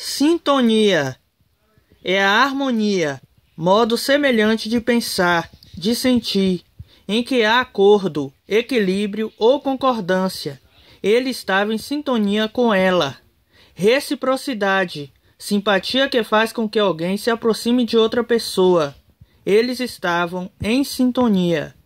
Sintonia é a harmonia, modo semelhante de pensar, de sentir, em que há acordo, equilíbrio ou concordância. Ele estava em sintonia com ela. Reciprocidade, simpatia que faz com que alguém se aproxime de outra pessoa. Eles estavam em sintonia.